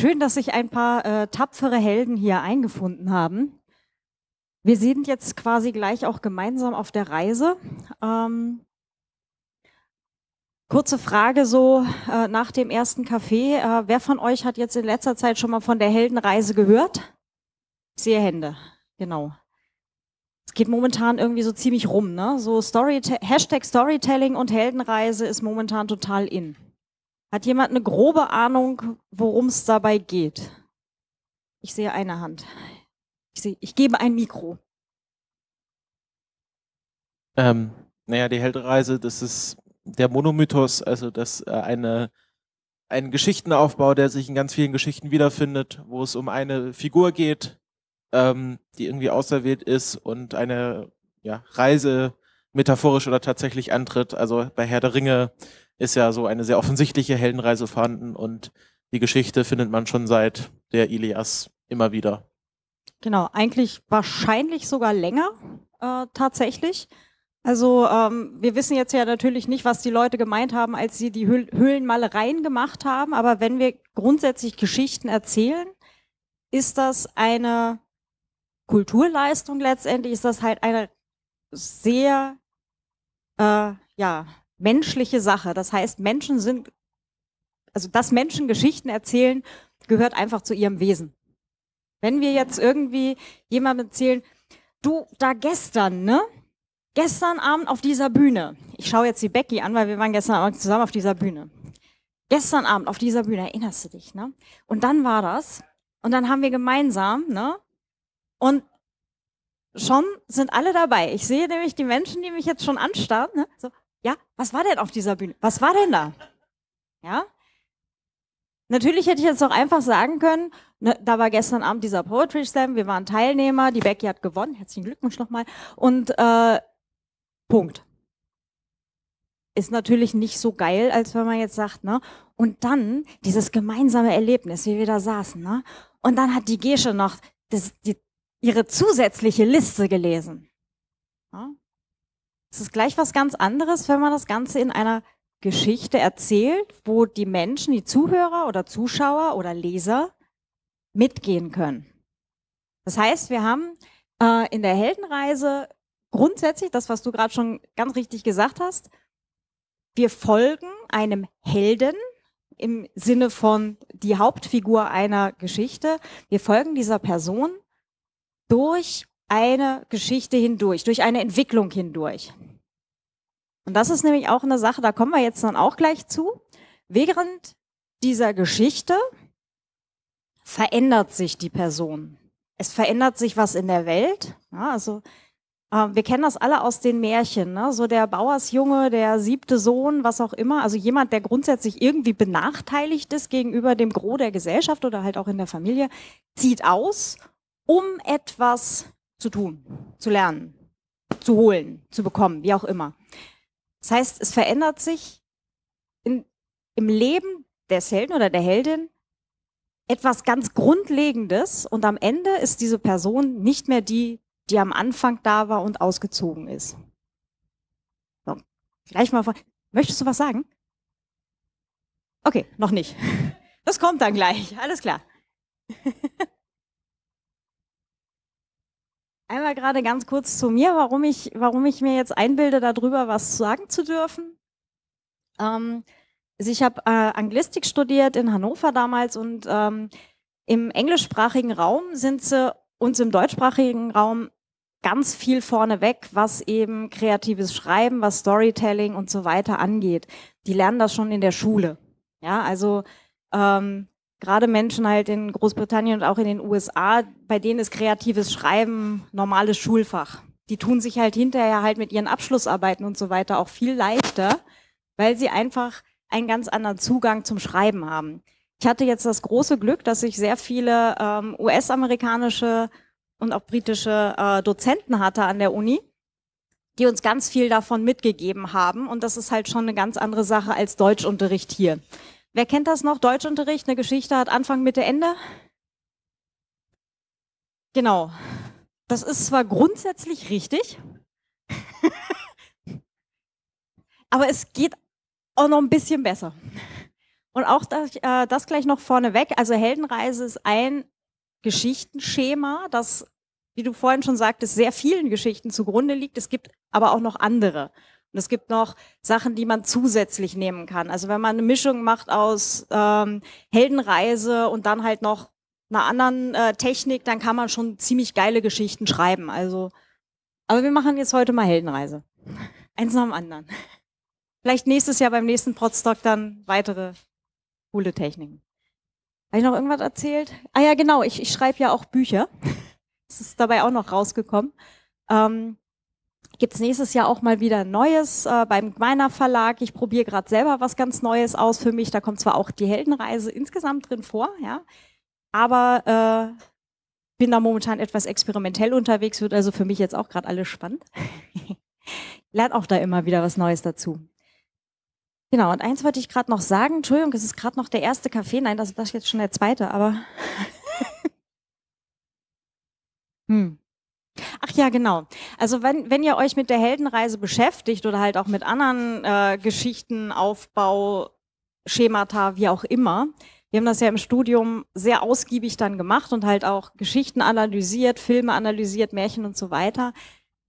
Schön, dass sich ein paar äh, tapfere Helden hier eingefunden haben. Wir sind jetzt quasi gleich auch gemeinsam auf der Reise. Ähm, kurze Frage so äh, nach dem ersten Kaffee. Äh, wer von euch hat jetzt in letzter Zeit schon mal von der Heldenreise gehört? Ich sehe Hände, genau. Es geht momentan irgendwie so ziemlich rum, ne? So Storyte Hashtag Storytelling und Heldenreise ist momentan total in. Hat jemand eine grobe Ahnung, worum es dabei geht? Ich sehe eine Hand. Ich, sehe, ich gebe ein Mikro. Ähm, naja, die Heldenreise, das ist der Monomythos, also das äh, eine ein Geschichtenaufbau, der sich in ganz vielen Geschichten wiederfindet, wo es um eine Figur geht, ähm, die irgendwie auserwählt ist und eine ja, Reise metaphorisch oder tatsächlich antritt. Also bei Herr der Ringe ist ja so eine sehr offensichtliche Heldenreise vorhanden und die Geschichte findet man schon seit der Ilias immer wieder. Genau, eigentlich wahrscheinlich sogar länger äh, tatsächlich. Also ähm, wir wissen jetzt ja natürlich nicht, was die Leute gemeint haben, als sie die Höhlenmalereien gemacht haben, aber wenn wir grundsätzlich Geschichten erzählen, ist das eine Kulturleistung letztendlich, ist das halt eine sehr, äh, ja, menschliche Sache. Das heißt, Menschen sind, also dass Menschen Geschichten erzählen, gehört einfach zu ihrem Wesen. Wenn wir jetzt irgendwie jemandem erzählen, du, da gestern, ne? Gestern Abend auf dieser Bühne. Ich schaue jetzt die Becky an, weil wir waren gestern Abend zusammen auf dieser Bühne. Gestern Abend auf dieser Bühne, erinnerst du dich, ne? Und dann war das. Und dann haben wir gemeinsam, ne? Und schon sind alle dabei. Ich sehe nämlich die Menschen, die mich jetzt schon anstarren, ne? so, ja, was war denn auf dieser Bühne? Was war denn da? Ja? Natürlich hätte ich jetzt auch einfach sagen können, ne, da war gestern Abend dieser Poetry Slam, wir waren Teilnehmer, die Becky hat gewonnen, herzlichen Glückwunsch nochmal. Und äh, Punkt. Ist natürlich nicht so geil, als wenn man jetzt sagt, ne? Und dann dieses gemeinsame Erlebnis, wie wir da saßen, ne? Und dann hat die Gesche noch das, die, ihre zusätzliche Liste gelesen. Ja? Es ist gleich was ganz anderes, wenn man das Ganze in einer Geschichte erzählt, wo die Menschen, die Zuhörer oder Zuschauer oder Leser mitgehen können. Das heißt, wir haben äh, in der Heldenreise grundsätzlich das, was du gerade schon ganz richtig gesagt hast. Wir folgen einem Helden im Sinne von die Hauptfigur einer Geschichte. Wir folgen dieser Person durch eine Geschichte hindurch, durch eine Entwicklung hindurch. Und das ist nämlich auch eine Sache, da kommen wir jetzt dann auch gleich zu. Während dieser Geschichte verändert sich die Person. Es verändert sich was in der Welt. Ja, also äh, wir kennen das alle aus den Märchen, ne? so der Bauersjunge, der siebte Sohn, was auch immer. Also jemand, der grundsätzlich irgendwie benachteiligt ist gegenüber dem Gros der Gesellschaft oder halt auch in der Familie, zieht aus, um etwas zu tun, zu lernen, zu holen, zu bekommen, wie auch immer. Das heißt, es verändert sich in, im Leben des Helden oder der Heldin etwas ganz Grundlegendes und am Ende ist diese Person nicht mehr die, die am Anfang da war und ausgezogen ist. So, gleich mal. Möchtest du was sagen? Okay, noch nicht. Das kommt dann gleich. Alles klar. Einmal gerade ganz kurz zu mir, warum ich, warum ich mir jetzt einbilde, darüber was sagen zu dürfen. Ähm, also ich habe äh, Anglistik studiert in Hannover damals und ähm, im englischsprachigen Raum sind sie uns im deutschsprachigen Raum ganz viel vorneweg, was eben kreatives Schreiben, was Storytelling und so weiter angeht. Die lernen das schon in der Schule. Ja, also ähm, gerade Menschen halt in Großbritannien und auch in den USA, bei denen ist kreatives Schreiben normales Schulfach. Die tun sich halt hinterher halt mit ihren Abschlussarbeiten und so weiter auch viel leichter, weil sie einfach einen ganz anderen Zugang zum Schreiben haben. Ich hatte jetzt das große Glück, dass ich sehr viele ähm, US-amerikanische und auch britische äh, Dozenten hatte an der Uni, die uns ganz viel davon mitgegeben haben. Und das ist halt schon eine ganz andere Sache als Deutschunterricht hier. Wer kennt das noch? Deutschunterricht, eine Geschichte hat Anfang, Mitte, Ende. Genau. Das ist zwar grundsätzlich richtig, aber es geht auch noch ein bisschen besser. Und auch das, äh, das gleich noch vorneweg. Also Heldenreise ist ein Geschichtenschema, das, wie du vorhin schon sagtest, sehr vielen Geschichten zugrunde liegt. Es gibt aber auch noch andere. Und es gibt noch Sachen, die man zusätzlich nehmen kann. Also wenn man eine Mischung macht aus ähm, Heldenreise und dann halt noch einer anderen äh, Technik, dann kann man schon ziemlich geile Geschichten schreiben. Also, aber wir machen jetzt heute mal Heldenreise. Eins nach dem anderen. Vielleicht nächstes Jahr beim nächsten Podstock dann weitere coole Techniken. Habe ich noch irgendwas erzählt? Ah ja, genau, ich, ich schreibe ja auch Bücher. Das ist dabei auch noch rausgekommen. Ähm, gibt es nächstes Jahr auch mal wieder Neues äh, beim Gmeiner Verlag. Ich probiere gerade selber was ganz Neues aus für mich. Da kommt zwar auch die Heldenreise insgesamt drin vor, ja, aber äh, bin da momentan etwas experimentell unterwegs, wird also für mich jetzt auch gerade alles spannend. Lerne auch da immer wieder was Neues dazu. Genau, und eins wollte ich gerade noch sagen, Entschuldigung, es ist gerade noch der erste Kaffee, nein, das, das ist jetzt schon der zweite, aber hm. Ach ja, genau. Also wenn, wenn ihr euch mit der Heldenreise beschäftigt oder halt auch mit anderen äh, Geschichten, Aufbau, Schemata, wie auch immer, wir haben das ja im Studium sehr ausgiebig dann gemacht und halt auch Geschichten analysiert, Filme analysiert, Märchen und so weiter.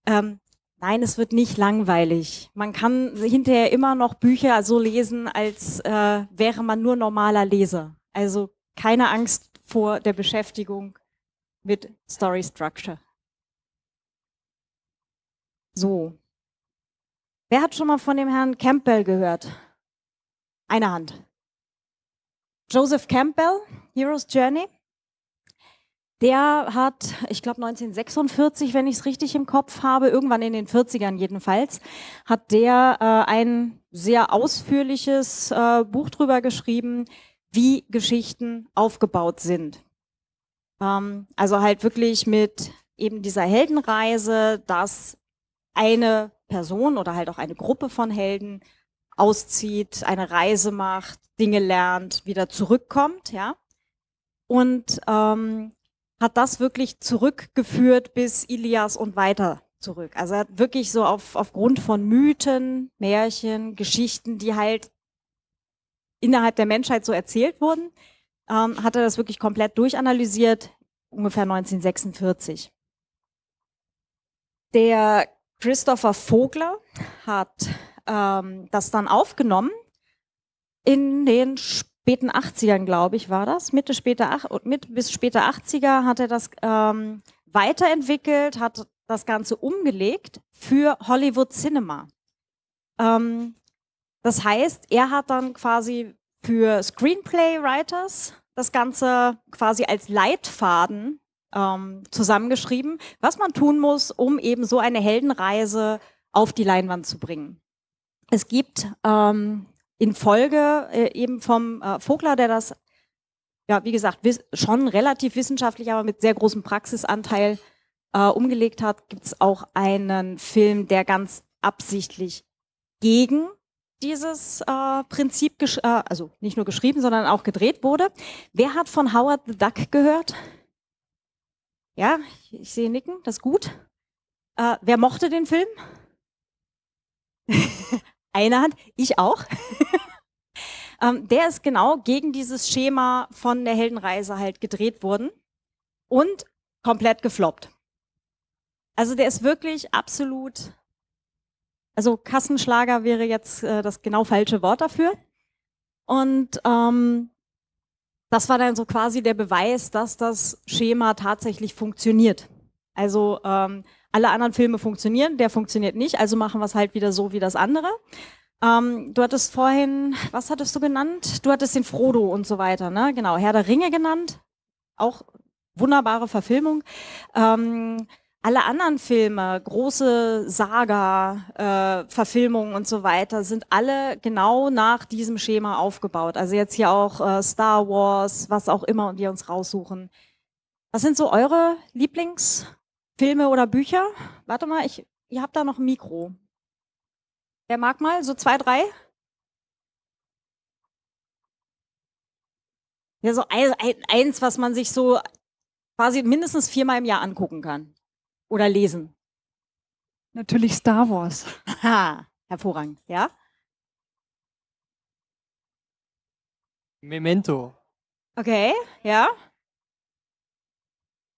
Ähm, nein, es wird nicht langweilig. Man kann hinterher immer noch Bücher so lesen, als äh, wäre man nur normaler Leser. Also keine Angst vor der Beschäftigung mit Story Structure. So. Wer hat schon mal von dem Herrn Campbell gehört? Eine Hand. Joseph Campbell, Hero's Journey. Der hat, ich glaube 1946, wenn ich es richtig im Kopf habe, irgendwann in den 40ern jedenfalls, hat der äh, ein sehr ausführliches äh, Buch drüber geschrieben, wie Geschichten aufgebaut sind. Ähm, also halt wirklich mit eben dieser Heldenreise, dass eine Person oder halt auch eine Gruppe von Helden auszieht, eine Reise macht, Dinge lernt, wieder zurückkommt, ja. Und ähm, hat das wirklich zurückgeführt bis Ilias und weiter zurück. Also er hat wirklich so auf, aufgrund von Mythen, Märchen, Geschichten, die halt innerhalb der Menschheit so erzählt wurden, ähm, hat er das wirklich komplett durchanalysiert, ungefähr 1946. Der Christopher Vogler hat ähm, das dann aufgenommen in den späten 80ern, glaube ich, war das. Mitte später ach, mit bis später 80er hat er das ähm, weiterentwickelt, hat das Ganze umgelegt für Hollywood Cinema. Ähm, das heißt, er hat dann quasi für Screenplay Writers das Ganze quasi als Leitfaden ähm, zusammengeschrieben, was man tun muss, um eben so eine Heldenreise auf die Leinwand zu bringen. Es gibt ähm, in Folge äh, eben vom äh, Vogler, der das, ja, wie gesagt, schon relativ wissenschaftlich, aber mit sehr großem Praxisanteil äh, umgelegt hat, gibt es auch einen Film, der ganz absichtlich gegen dieses äh, Prinzip, äh, also nicht nur geschrieben, sondern auch gedreht wurde. Wer hat von Howard the Duck gehört? Ja, ich, ich sehe Nicken, das ist gut. Äh, wer mochte den Film? Eine Hand, ich auch. ähm, der ist genau gegen dieses Schema von der Heldenreise halt gedreht worden und komplett gefloppt. Also der ist wirklich absolut, also Kassenschlager wäre jetzt äh, das genau falsche Wort dafür. Und ähm, das war dann so quasi der Beweis, dass das Schema tatsächlich funktioniert. Also ähm, alle anderen Filme funktionieren, der funktioniert nicht, also machen wir es halt wieder so wie das andere. Ähm, du hattest vorhin, was hattest du genannt? Du hattest den Frodo und so weiter, ne? Genau, Herr der Ringe genannt, auch wunderbare Verfilmung. Ähm, alle anderen Filme, große Saga, äh, Verfilmungen und so weiter, sind alle genau nach diesem Schema aufgebaut. Also jetzt hier auch äh, Star Wars, was auch immer und wir uns raussuchen. Was sind so eure Lieblingsfilme oder Bücher? Warte mal, ich, ihr habt da noch ein Mikro. Wer mag mal? So zwei, drei? Ja, so ein, eins, was man sich so quasi mindestens viermal im Jahr angucken kann oder lesen? Natürlich Star Wars. Ha, hervorragend, ja? Memento. Okay, ja?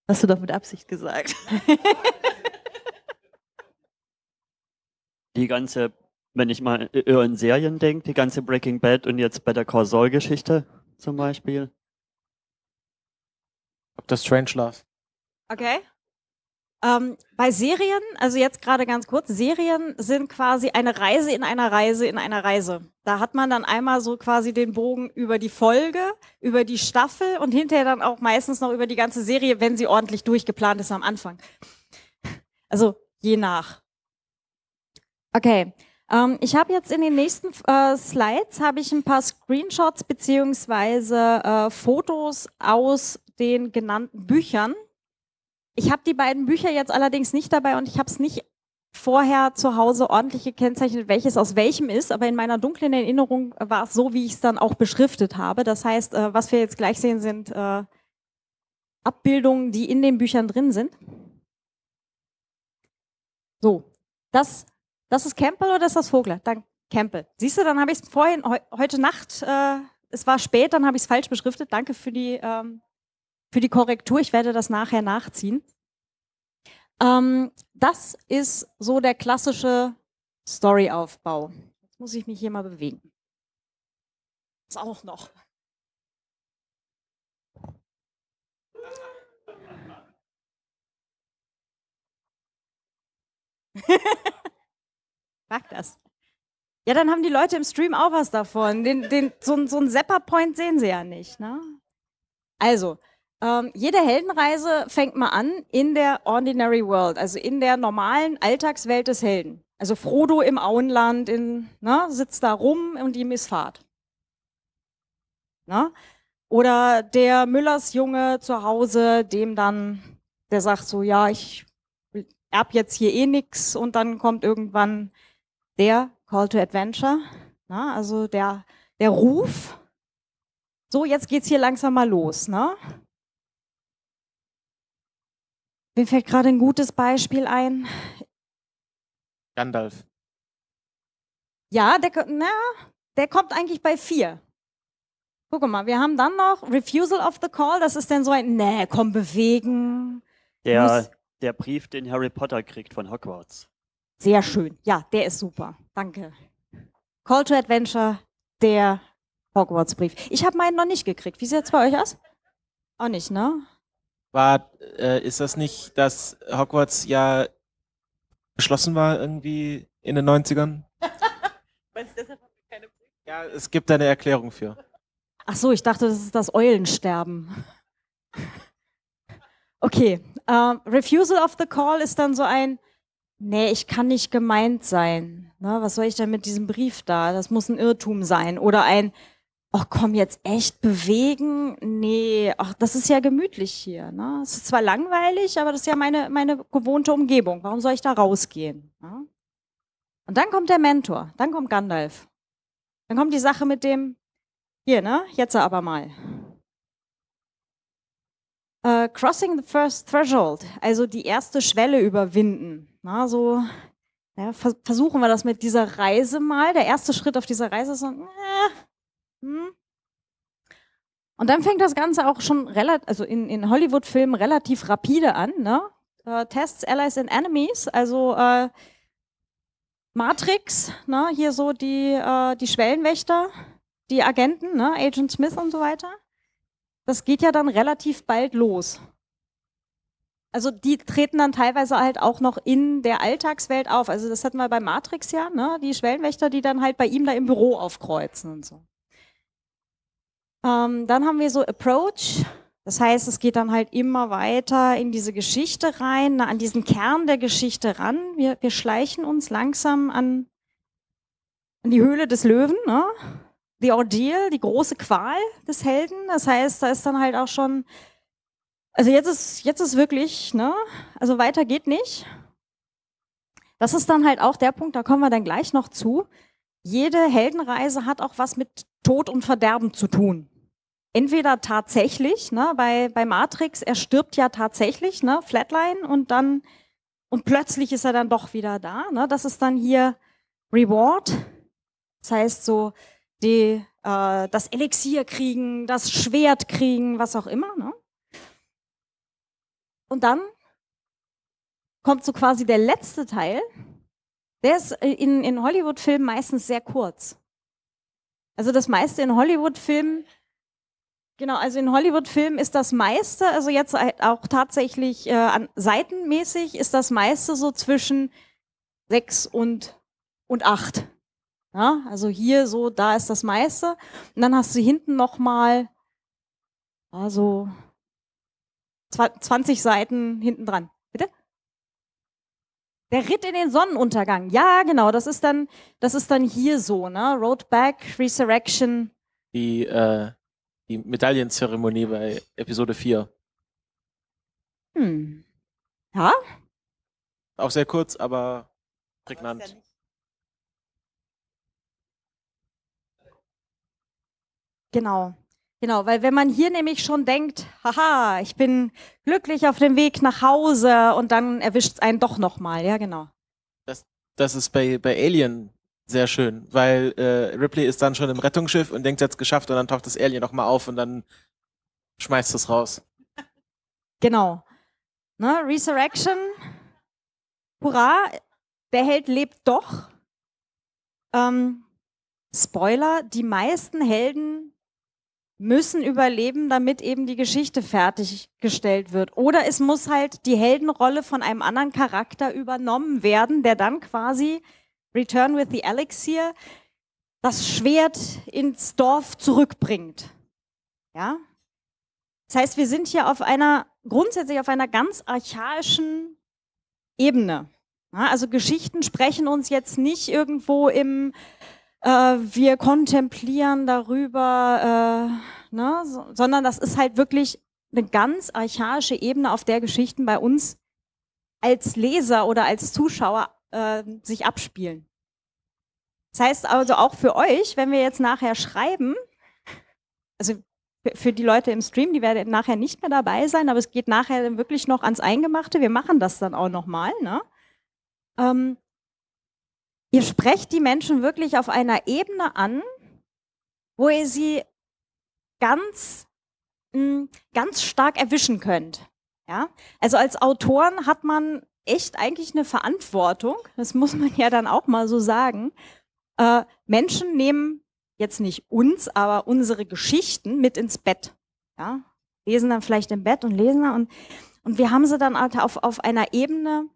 Hast du doch mit Absicht gesagt. die ganze, wenn ich mal in Serien denke, die ganze Breaking Bad und jetzt bei der Causal-Geschichte zum Beispiel. Ob das Strange Love. Okay. Ähm, bei Serien, also jetzt gerade ganz kurz, Serien sind quasi eine Reise in einer Reise in einer Reise. Da hat man dann einmal so quasi den Bogen über die Folge, über die Staffel und hinterher dann auch meistens noch über die ganze Serie, wenn sie ordentlich durchgeplant ist am Anfang. Also je nach. Okay. Ähm, ich habe jetzt in den nächsten äh, Slides habe ich ein paar Screenshots beziehungsweise äh, Fotos aus den genannten Büchern ich habe die beiden Bücher jetzt allerdings nicht dabei und ich habe es nicht vorher zu Hause ordentlich gekennzeichnet, welches aus welchem ist, aber in meiner dunklen Erinnerung war es so, wie ich es dann auch beschriftet habe. Das heißt, äh, was wir jetzt gleich sehen, sind äh, Abbildungen, die in den Büchern drin sind. So, das, das ist Campbell oder ist das Vogler? Dann Campbell. Siehst du, dann habe ich es vorhin, he heute Nacht, äh, es war spät, dann habe ich es falsch beschriftet. Danke für die ähm, für die Korrektur. Ich werde das nachher nachziehen. Ähm, das ist so der klassische Storyaufbau. Jetzt muss ich mich hier mal bewegen. Ist auch noch. Mag das. Ja, dann haben die Leute im Stream auch was davon. Den, den, so, so einen zapper point sehen sie ja nicht. Ne? Also, ähm, jede Heldenreise fängt mal an in der Ordinary World, also in der normalen Alltagswelt des Helden. Also Frodo im Auenland in, ne, sitzt da rum und ihm ist Fahrt. Ne? Oder der Müllers Junge zu Hause, dem dann, der sagt so, ja, ich erb jetzt hier eh nix und dann kommt irgendwann der Call to Adventure, ne? also der, der Ruf. So, jetzt geht's hier langsam mal los. Ne? Mir fällt gerade ein gutes Beispiel ein. Gandalf. Ja, der, na, der kommt eigentlich bei vier. Guck mal, wir haben dann noch Refusal of the Call. Das ist dann so ein, nee, komm, bewegen. Der, der Brief, den Harry Potter kriegt von Hogwarts. Sehr schön. Ja, der ist super. Danke. Call to Adventure, der Hogwarts-Brief. Ich habe meinen noch nicht gekriegt. Wie sieht es bei euch aus? Auch nicht, ne? war, äh, ist das nicht, dass Hogwarts ja geschlossen war irgendwie in den 90ern? Ja, es gibt eine Erklärung für. Ach so, ich dachte, das ist das Eulensterben. Okay, uh, Refusal of the Call ist dann so ein, nee, ich kann nicht gemeint sein. Na, ne, was soll ich denn mit diesem Brief da? Das muss ein Irrtum sein. Oder ein, ach komm, jetzt echt bewegen? Nee, ach, das ist ja gemütlich hier. Ne? Es ist zwar langweilig, aber das ist ja meine, meine gewohnte Umgebung. Warum soll ich da rausgehen? Ne? Und dann kommt der Mentor, dann kommt Gandalf. Dann kommt die Sache mit dem, hier, ne? Jetzt aber mal. Uh, crossing the first threshold, also die erste Schwelle überwinden. Na, ne? so ja, vers versuchen wir das mit dieser Reise mal. Der erste Schritt auf dieser Reise ist so, äh, Mhm. Und dann fängt das Ganze auch schon relativ, also in, in Hollywood-Filmen relativ rapide an, ne? Äh, Tests, Allies and Enemies, also äh, Matrix, ne? hier so die, äh, die Schwellenwächter, die Agenten, ne? Agent Smith und so weiter. Das geht ja dann relativ bald los. Also die treten dann teilweise halt auch noch in der Alltagswelt auf. Also das hatten wir bei Matrix ja, ne? die Schwellenwächter, die dann halt bei ihm da im Büro aufkreuzen und so. Ähm, dann haben wir so Approach. Das heißt, es geht dann halt immer weiter in diese Geschichte rein, an diesen Kern der Geschichte ran. Wir, wir schleichen uns langsam an, an die Höhle des Löwen, ne? The Ordeal, die große Qual des Helden. Das heißt, da ist dann halt auch schon, also jetzt ist, jetzt ist wirklich, ne? Also weiter geht nicht. Das ist dann halt auch der Punkt, da kommen wir dann gleich noch zu. Jede Heldenreise hat auch was mit Tod und Verderben zu tun entweder tatsächlich, ne, bei, bei Matrix, er stirbt ja tatsächlich, ne, Flatline und dann, und plötzlich ist er dann doch wieder da, ne, das ist dann hier Reward. Das heißt so, die, äh, das Elixier kriegen, das Schwert kriegen, was auch immer, ne. Und dann kommt so quasi der letzte Teil. Der ist in, in Hollywood-Filmen meistens sehr kurz. Also das meiste in Hollywood-Filmen Genau, also in Hollywood-Filmen ist das meiste, also jetzt halt auch tatsächlich äh, an, seitenmäßig, ist das meiste so zwischen sechs und, und acht. Ja, also hier so, da ist das meiste. Und dann hast du hinten nochmal also 20 Seiten hinten dran. Bitte? Der Ritt in den Sonnenuntergang. Ja, genau, das ist dann, das ist dann hier so, ne? Road Back, Resurrection. Die, äh, die Medaillenzeremonie bei Episode 4. Hm. Ja? Auch sehr kurz, aber prägnant. Genau. Genau, weil wenn man hier nämlich schon denkt, haha, ich bin glücklich auf dem Weg nach Hause und dann erwischt es einen doch nochmal, ja genau. Das, das ist bei, bei Alien sehr schön, weil äh, Ripley ist dann schon im Rettungsschiff und denkt, sie hat es geschafft und dann taucht das Alien nochmal auf und dann schmeißt es raus. Genau. Ne? Resurrection. Hurra, der Held lebt doch. Ähm, Spoiler, die meisten Helden müssen überleben, damit eben die Geschichte fertiggestellt wird. Oder es muss halt die Heldenrolle von einem anderen Charakter übernommen werden, der dann quasi Return with the Elixir das Schwert ins Dorf zurückbringt. Ja? Das heißt, wir sind hier auf einer, grundsätzlich auf einer ganz archaischen Ebene. Ja, also Geschichten sprechen uns jetzt nicht irgendwo im, äh, wir kontemplieren darüber, äh, ne, so, sondern das ist halt wirklich eine ganz archaische Ebene, auf der Geschichten bei uns als Leser oder als Zuschauer äh, sich abspielen. Das heißt also auch für euch, wenn wir jetzt nachher schreiben, also für die Leute im Stream, die werden nachher nicht mehr dabei sein, aber es geht nachher wirklich noch ans Eingemachte. Wir machen das dann auch nochmal. Ne? Ähm, ihr sprecht die Menschen wirklich auf einer Ebene an, wo ihr sie ganz, mh, hm, ganz stark erwischen könnt. Ja? Also als Autoren hat man echt eigentlich eine Verantwortung, das muss man ja dann auch mal so sagen. Äh, Menschen nehmen jetzt nicht uns, aber unsere Geschichten mit ins Bett. Ja? Lesen dann vielleicht im Bett und lesen dann und, und wir haben sie dann halt auf, auf einer Ebene,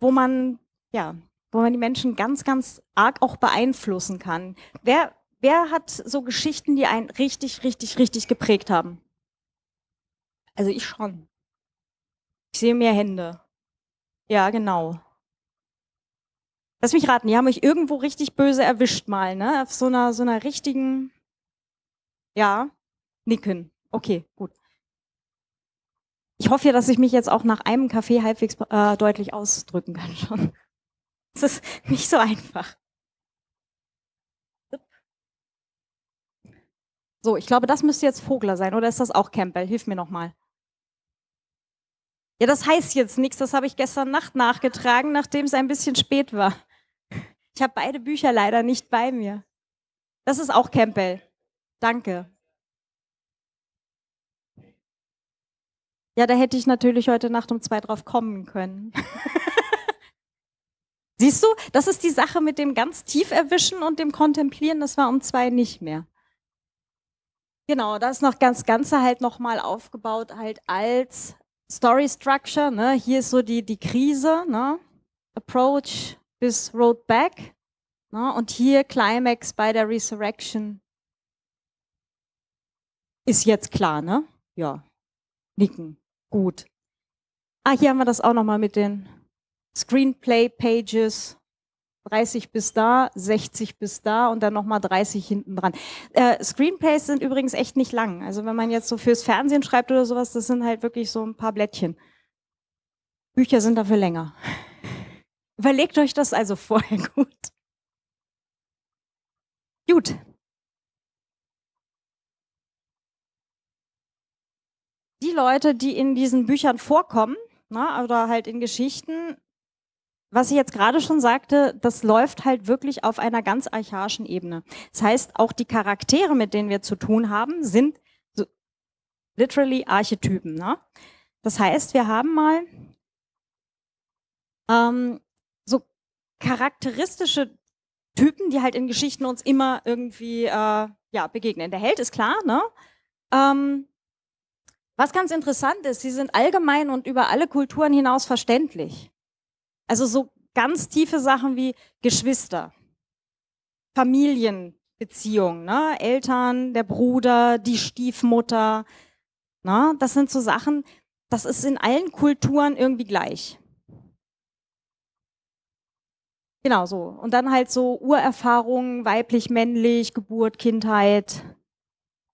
wo man, ja, wo man die Menschen ganz, ganz arg auch beeinflussen kann. Wer, wer hat so Geschichten, die einen richtig, richtig, richtig geprägt haben? Also ich schon. Ich sehe mehr Hände. Ja, genau. Lass mich raten, die haben mich irgendwo richtig böse erwischt mal, ne? Auf so einer, so einer richtigen, ja, nicken. Okay, gut. Ich hoffe ja, dass ich mich jetzt auch nach einem Kaffee halbwegs äh, deutlich ausdrücken kann schon. Es ist nicht so einfach. So, ich glaube, das müsste jetzt Vogler sein, oder ist das auch Campbell? Hilf mir nochmal. Ja, das heißt jetzt nichts, das habe ich gestern Nacht nachgetragen, nachdem es ein bisschen spät war. Ich habe beide Bücher leider nicht bei mir. Das ist auch Campbell. Danke. Ja, da hätte ich natürlich heute Nacht um zwei drauf kommen können. Siehst du, das ist die Sache mit dem ganz tief erwischen und dem Kontemplieren, das war um zwei nicht mehr. Genau, da ist noch ganz Ganze halt nochmal aufgebaut, halt als Story Structure, ne? hier ist so die, die Krise, ne? Approach bis Road Back ne? und hier Climax bei der Resurrection. Ist jetzt klar, ne? Ja, nicken, gut. Ah, hier haben wir das auch nochmal mit den Screenplay-Pages 30 bis da, 60 bis da und dann nochmal 30 hinten dran. Äh, Screenplays sind übrigens echt nicht lang. Also wenn man jetzt so fürs Fernsehen schreibt oder sowas, das sind halt wirklich so ein paar Blättchen. Bücher sind dafür länger. Überlegt euch das also vorher gut. Gut. Die Leute, die in diesen Büchern vorkommen, na, ne, oder halt in Geschichten, was ich jetzt gerade schon sagte, das läuft halt wirklich auf einer ganz archaischen Ebene. Das heißt, auch die Charaktere, mit denen wir zu tun haben, sind so literally Archetypen. Ne? Das heißt, wir haben mal ähm, so charakteristische Typen, die halt in Geschichten uns immer irgendwie äh, ja, begegnen. Der Held ist klar, ne? Ähm, was ganz interessant ist, sie sind allgemein und über alle Kulturen hinaus verständlich. Also so ganz tiefe Sachen wie Geschwister, Familienbeziehungen, ne? Eltern, der Bruder, die Stiefmutter. Ne? Das sind so Sachen, das ist in allen Kulturen irgendwie gleich. Genau so. Und dann halt so Urerfahrungen, weiblich, männlich, Geburt, Kindheit,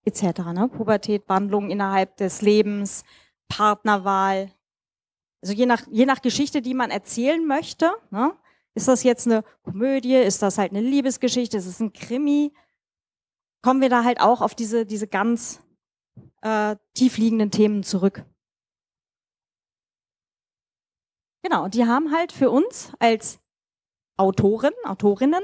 etc. Ne? Pubertät, Wandlung innerhalb des Lebens, Partnerwahl also je nach, je nach Geschichte, die man erzählen möchte, ne? ist das jetzt eine Komödie, ist das halt eine Liebesgeschichte, ist es ein Krimi, kommen wir da halt auch auf diese, diese ganz äh, tiefliegenden Themen zurück. Genau, und die haben halt für uns als Autoren, Autorinnen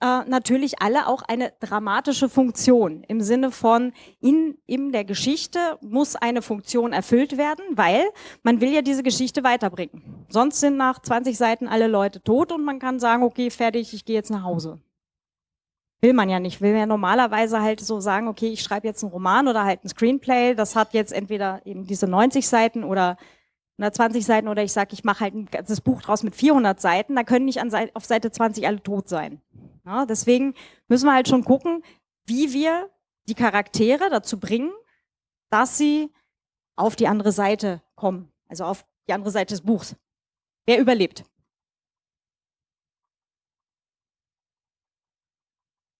äh, natürlich alle auch eine dramatische Funktion im Sinne von in, in der Geschichte muss eine Funktion erfüllt werden, weil man will ja diese Geschichte weiterbringen. Sonst sind nach 20 Seiten alle Leute tot und man kann sagen, okay, fertig, ich gehe jetzt nach Hause. Will man ja nicht. Will man ja normalerweise halt so sagen, okay, ich schreibe jetzt einen Roman oder halt ein Screenplay. Das hat jetzt entweder eben diese 90 Seiten oder 120 Seiten oder ich sage, ich mache halt ein ganzes Buch draus mit 400 Seiten. Da können nicht an Seite, auf Seite 20 alle tot sein. Ja, ne? deswegen müssen wir halt schon gucken, wie wir die Charaktere dazu bringen, dass sie auf die andere Seite kommen, also auf die andere Seite des Buchs. Wer überlebt?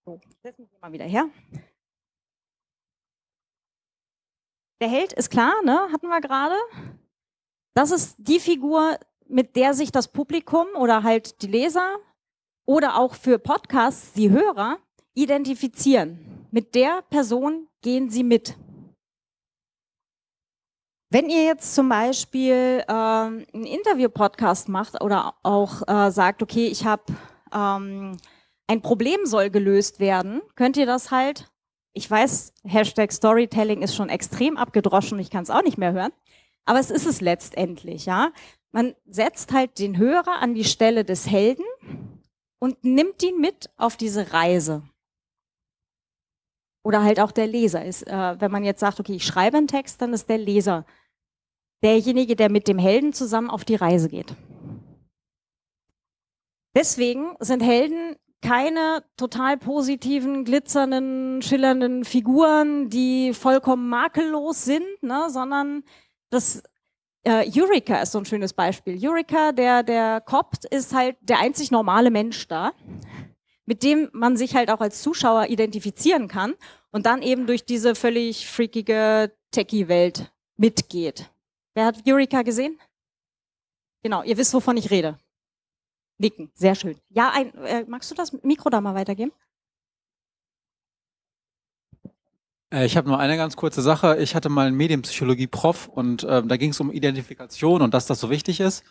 So, setz mich mal wieder her. Der Held ist klar, ne? hatten wir gerade. Das ist die Figur, mit der sich das Publikum oder halt die Leser oder auch für Podcasts, die Hörer, identifizieren. Mit der Person gehen sie mit. Wenn ihr jetzt zum Beispiel äh, einen Interview-Podcast macht oder auch äh, sagt, okay, ich habe ähm, ein Problem soll gelöst werden, könnt ihr das halt, ich weiß, Hashtag Storytelling ist schon extrem abgedroschen, ich kann es auch nicht mehr hören, aber es ist es letztendlich, ja. Man setzt halt den Hörer an die Stelle des Helden und nimmt ihn mit auf diese Reise. Oder halt auch der Leser ist, äh, wenn man jetzt sagt, okay, ich schreibe einen Text, dann ist der Leser derjenige, der mit dem Helden zusammen auf die Reise geht. Deswegen sind Helden keine total positiven, glitzernden, schillernden Figuren, die vollkommen makellos sind, ne, sondern das Uh, Eureka ist so ein schönes Beispiel. Eureka, der, der Kopt, ist halt der einzig normale Mensch da, mit dem man sich halt auch als Zuschauer identifizieren kann und dann eben durch diese völlig freakige Techie-Welt mitgeht. Wer hat Eureka gesehen? Genau, ihr wisst, wovon ich rede. Nicken, sehr schön. Ja, ein, äh, magst du das Mikro da mal weitergeben? Äh, ich habe nur eine ganz kurze Sache. Ich hatte mal einen Medienpsychologie-Prof und ähm, da ging es um Identifikation und dass das so wichtig ist.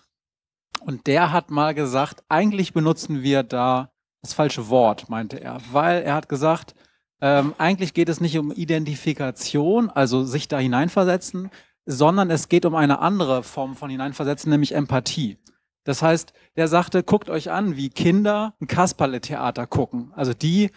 Und der hat mal gesagt, eigentlich benutzen wir da das falsche Wort, meinte er, weil er hat gesagt, ähm, eigentlich geht es nicht um Identifikation, also sich da hineinversetzen, sondern es geht um eine andere Form von hineinversetzen, nämlich Empathie. Das heißt, der sagte, guckt euch an, wie Kinder ein Kasperle-Theater gucken. Also die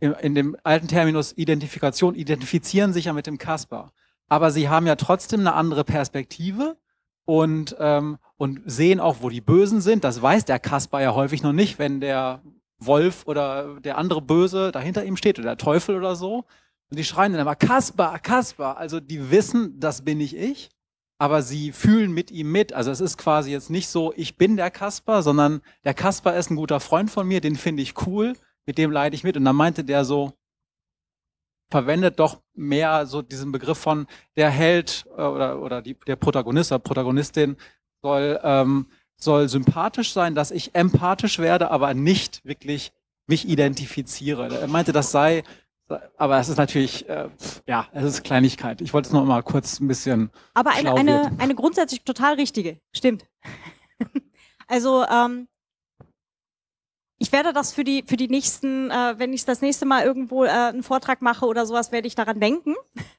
in dem alten Terminus Identifikation identifizieren sich ja mit dem Kasper. Aber sie haben ja trotzdem eine andere Perspektive und, ähm, und sehen auch, wo die Bösen sind. Das weiß der Kasper ja häufig noch nicht, wenn der Wolf oder der andere Böse dahinter ihm steht oder der Teufel oder so. Und die schreien dann immer, Kasper, Kasper. Also die wissen, das bin ich ich, aber sie fühlen mit ihm mit. Also es ist quasi jetzt nicht so, ich bin der Kasper, sondern der Kasper ist ein guter Freund von mir, den finde ich cool mit dem leide ich mit. Und dann meinte der so, verwendet doch mehr so diesen Begriff von der Held äh, oder, oder die, der Protagonist oder Protagonistin soll, ähm, soll sympathisch sein, dass ich empathisch werde, aber nicht wirklich mich identifiziere. Er meinte, das sei, aber es ist natürlich, äh, ja, es ist Kleinigkeit. Ich wollte es nur mal kurz ein bisschen. Aber eine, eine, eine grundsätzlich total richtige, stimmt. also ähm, ich werde das für die, für die nächsten, äh, wenn ich das nächste Mal irgendwo äh, einen Vortrag mache oder sowas, werde ich daran denken.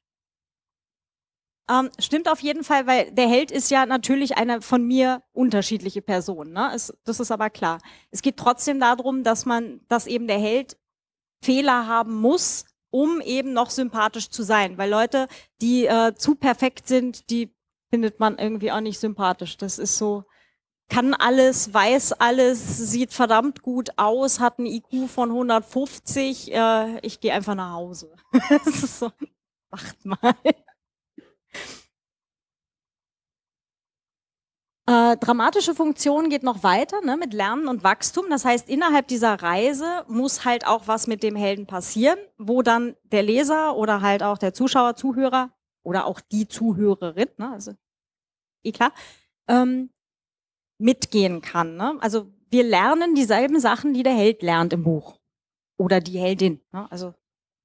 Ähm, stimmt auf jeden Fall, weil der Held ist ja natürlich eine von mir unterschiedliche Person. Ne? Es, das ist aber klar. Es geht trotzdem darum, dass man, dass eben der Held Fehler haben muss, um eben noch sympathisch zu sein. Weil Leute, die äh, zu perfekt sind, die findet man irgendwie auch nicht sympathisch. Das ist so, kann alles, weiß alles, sieht verdammt gut aus, hat ein IQ von 150. Äh, ich gehe einfach nach Hause. das ist so, macht mal. Äh, dramatische Funktion geht noch weiter ne, mit Lernen und Wachstum. Das heißt, innerhalb dieser Reise muss halt auch was mit dem Helden passieren, wo dann der Leser oder halt auch der Zuschauer, Zuhörer oder auch die Zuhörerin, ne, also eh klar, ähm, mitgehen kann. Ne? Also wir lernen dieselben Sachen, die der Held lernt im Buch. Oder die Heldin. Ne? Also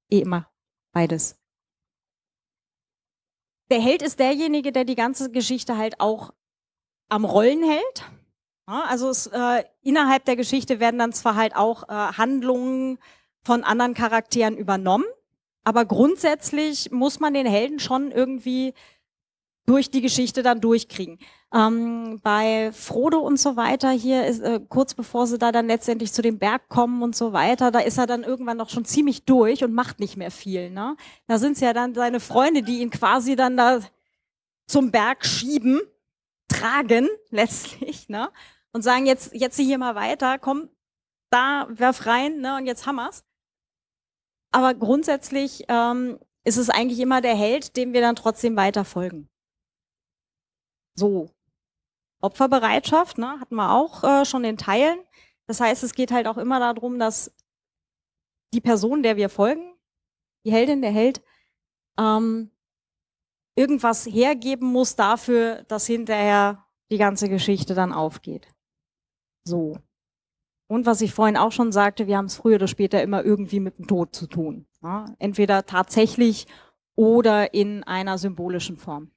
eh immer beides. Der Held ist derjenige, der die ganze Geschichte halt auch am Rollen hält. Ne? Also es, äh, innerhalb der Geschichte werden dann zwar halt auch äh, Handlungen von anderen Charakteren übernommen, aber grundsätzlich muss man den Helden schon irgendwie durch die Geschichte dann durchkriegen. Ähm, bei Frodo und so weiter hier, ist, äh, kurz bevor sie da dann letztendlich zu dem Berg kommen und so weiter, da ist er dann irgendwann noch schon ziemlich durch und macht nicht mehr viel. Ne? Da sind es ja dann seine Freunde, die ihn quasi dann da zum Berg schieben, tragen letztlich, ne? und sagen, jetzt, jetzt sieh hier mal weiter, komm, da werf rein ne? und jetzt hammer's. Aber grundsätzlich ähm, ist es eigentlich immer der Held, dem wir dann trotzdem weiter folgen. So. Opferbereitschaft, ne, hatten wir auch äh, schon in Teilen. Das heißt, es geht halt auch immer darum, dass die Person, der wir folgen, die Heldin, der Held, ähm, irgendwas hergeben muss dafür, dass hinterher die ganze Geschichte dann aufgeht. So. Und was ich vorhin auch schon sagte, wir haben es früher oder später immer irgendwie mit dem Tod zu tun. Ja? Ne? Entweder tatsächlich oder in einer symbolischen Form.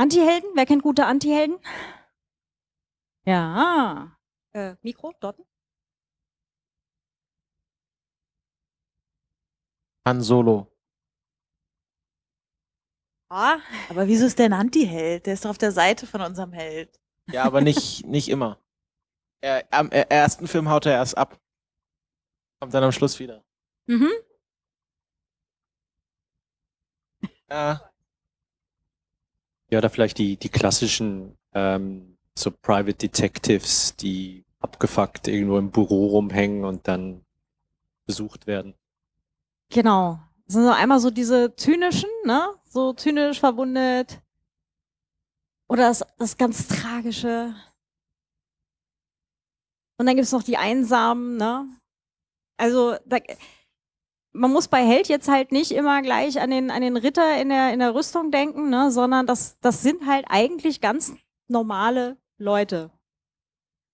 Antihelden? Wer kennt gute Antihelden? Ja. Äh, Mikro, Dotten? Han Solo. Ah, aber wieso ist der ein Antiheld? Der ist doch auf der Seite von unserem Held. Ja, aber nicht, nicht immer. Er, am er, ersten Film haut er erst ab. Kommt dann am Schluss wieder. Mhm. Ja. Äh, ja, da vielleicht die, die klassischen ähm, so Private Detectives, die abgefuckt irgendwo im Büro rumhängen und dann besucht werden. Genau. Das sind so einmal so diese zynischen, ne? So zynisch verwundet. Oder das, das ganz Tragische. Und dann gibt es noch die Einsamen, ne? Also da, man muss bei Held jetzt halt nicht immer gleich an den, an den Ritter in der, in der Rüstung denken, ne, sondern das, das sind halt eigentlich ganz normale Leute.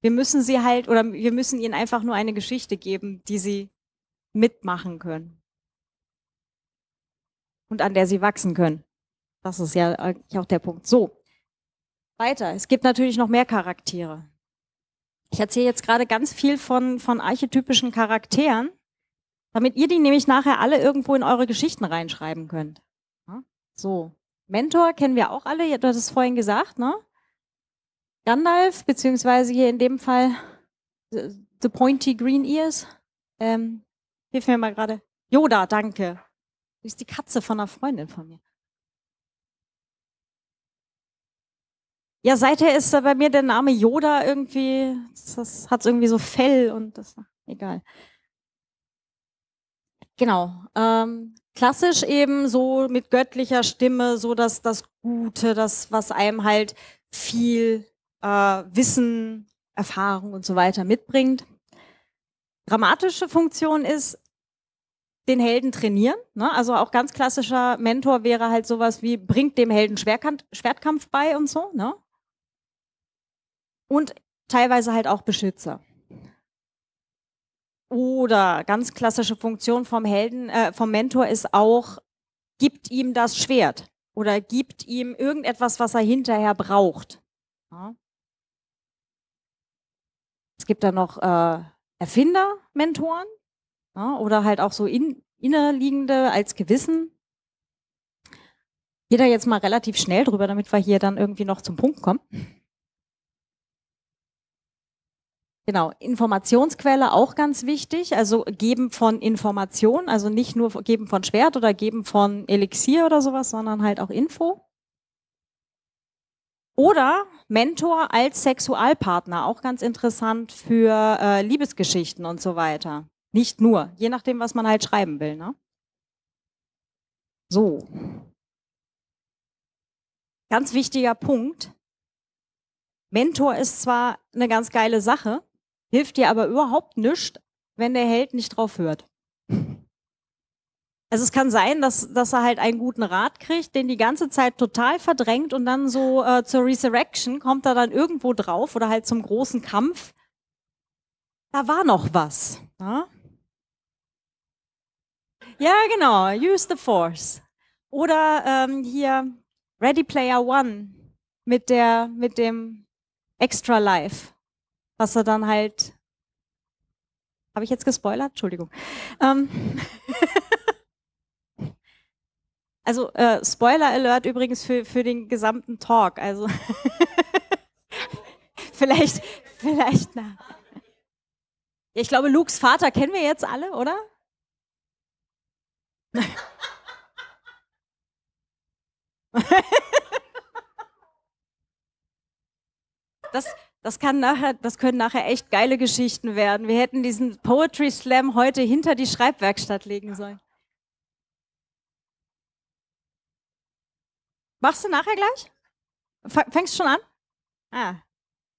Wir müssen sie halt, oder wir müssen ihnen einfach nur eine Geschichte geben, die sie mitmachen können. Und an der sie wachsen können. Das ist ja eigentlich auch der Punkt. So. Weiter. Es gibt natürlich noch mehr Charaktere. Ich erzähle jetzt gerade ganz viel von, von archetypischen Charakteren damit ihr die nämlich nachher alle irgendwo in eure Geschichten reinschreiben könnt. So, Mentor kennen wir auch alle, du hast es vorhin gesagt, ne? Gandalf, beziehungsweise hier in dem Fall The, the Pointy Green Ears. Ähm, hilf mir mal gerade. Yoda, danke. Du bist die Katze von einer Freundin von mir. Ja, seither ist bei mir der Name Yoda irgendwie, das hat irgendwie so Fell und das, egal. Genau. Ähm, klassisch eben so mit göttlicher Stimme, so dass das Gute, das, was einem halt viel äh, Wissen, Erfahrung und so weiter mitbringt. Dramatische Funktion ist, den Helden trainieren. Ne? Also auch ganz klassischer Mentor wäre halt sowas wie, bringt dem Helden Schwerkant Schwertkampf bei und so. Ne? Und teilweise halt auch Beschützer. Oder ganz klassische Funktion vom Helden, äh, vom Mentor ist auch, gibt ihm das Schwert oder gibt ihm irgendetwas, was er hinterher braucht. Ja. Es gibt da noch äh, Erfinder-Mentoren ja, oder halt auch so in, innerliegende als Gewissen. Geht da jetzt mal relativ schnell drüber, damit wir hier dann irgendwie noch zum Punkt kommen. Genau, Informationsquelle auch ganz wichtig, also geben von Information, also nicht nur geben von Schwert oder geben von Elixier oder sowas, sondern halt auch Info. Oder Mentor als Sexualpartner, auch ganz interessant für äh, Liebesgeschichten und so weiter. Nicht nur, je nachdem, was man halt schreiben will. Ne? So. Ganz wichtiger Punkt. Mentor ist zwar eine ganz geile Sache, Hilft dir aber überhaupt nichts, wenn der Held nicht drauf hört. Also es kann sein, dass, dass er halt einen guten Rat kriegt, den die ganze Zeit total verdrängt und dann so äh, zur Resurrection kommt er dann irgendwo drauf oder halt zum großen Kampf. Da war noch was. Ja, ne? ja genau. Use the Force. Oder ähm, hier Ready Player One mit, der, mit dem Extra Life was er dann halt. Habe ich jetzt gespoilert? Entschuldigung. Ähm also äh, Spoiler Alert übrigens für, für den gesamten Talk. Also vielleicht, vielleicht. Na. ich glaube, Lukes Vater kennen wir jetzt alle, oder? das, das, kann nachher, das können nachher echt geile Geschichten werden. Wir hätten diesen Poetry Slam heute hinter die Schreibwerkstatt legen sollen. Machst du nachher gleich? Fängst du schon an? Ah,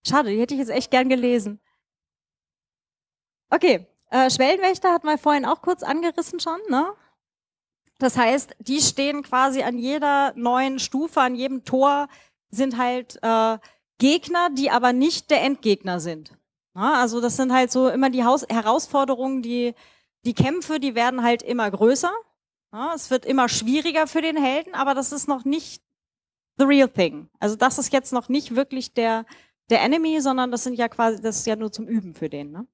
schade, die hätte ich jetzt echt gern gelesen. Okay, äh, Schwellenwächter hat man vorhin auch kurz angerissen schon, ne? Das heißt, die stehen quasi an jeder neuen Stufe, an jedem Tor, sind halt äh, Gegner, die aber nicht der Endgegner sind. Ja, also das sind halt so immer die Haus Herausforderungen, die, die Kämpfe, die werden halt immer größer. Ja, es wird immer schwieriger für den Helden, aber das ist noch nicht the real thing. Also das ist jetzt noch nicht wirklich der, der Enemy, sondern das sind ja quasi, das ist ja nur zum Üben für den. Ne?